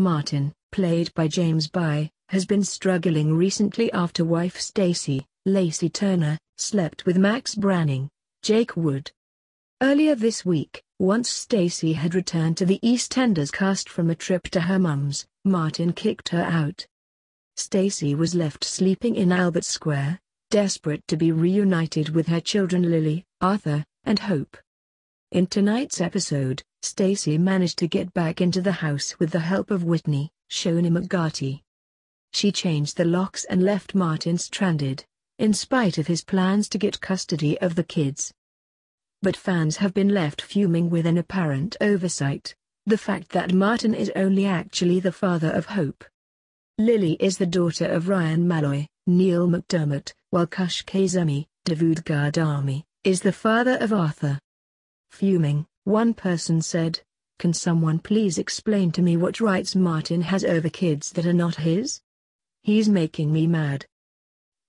Martin, played by James By, has been struggling recently after wife Stacy, Lacey Turner, slept with Max Branning, Jake Wood. Earlier this week, once Stacy had returned to the EastEnders cast from a trip to her mum's, Martin kicked her out. Stacy was left sleeping in Albert Square, desperate to be reunited with her children Lily, Arthur, and Hope. In tonight's episode, Stacy managed to get back into the house with the help of Whitney, Shoni McGarty. She changed the locks and left Martin stranded, in spite of his plans to get custody of the kids. But fans have been left fuming with an apparent oversight, the fact that Martin is only actually the father of Hope. Lily is the daughter of Ryan Malloy, Neil McDermott, while Kush Kazemi, Davood Gardami, is the father of Arthur. Fuming, one person said, Can someone please explain to me what rights Martin has over kids that are not his? He's making me mad.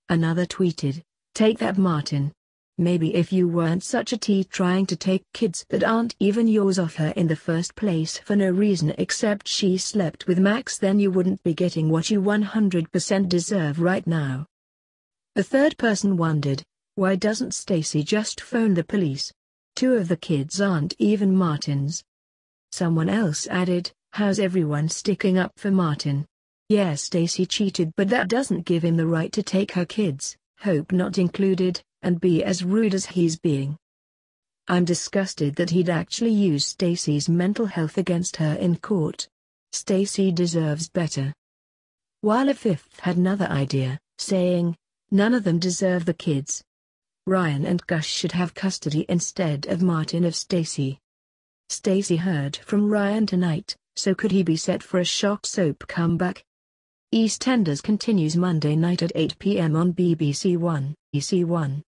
Another tweeted, Take that Martin. Maybe if you weren't such a tea trying to take kids that aren't even yours off her in the first place for no reason except she slept with Max then you wouldn't be getting what you 100% deserve right now. A third person wondered, why doesn't Stacy just phone the police? Two of the kids aren't even Martins. Someone else added, how's everyone sticking up for Martin? Yes Stacy cheated but that doesn't give him the right to take her kids, Hope not included, and be as rude as he's being. I'm disgusted that he'd actually use Stacy's mental health against her in court. Stacy deserves better. While a fifth had another idea, saying, none of them deserve the kids, Ryan and Gus should have custody instead of Martin of Stacy. Stacy heard from Ryan tonight, so could he be set for a shock soap comeback? EastEnders continues Monday night at 8 p.m. on BBC One. BBC One.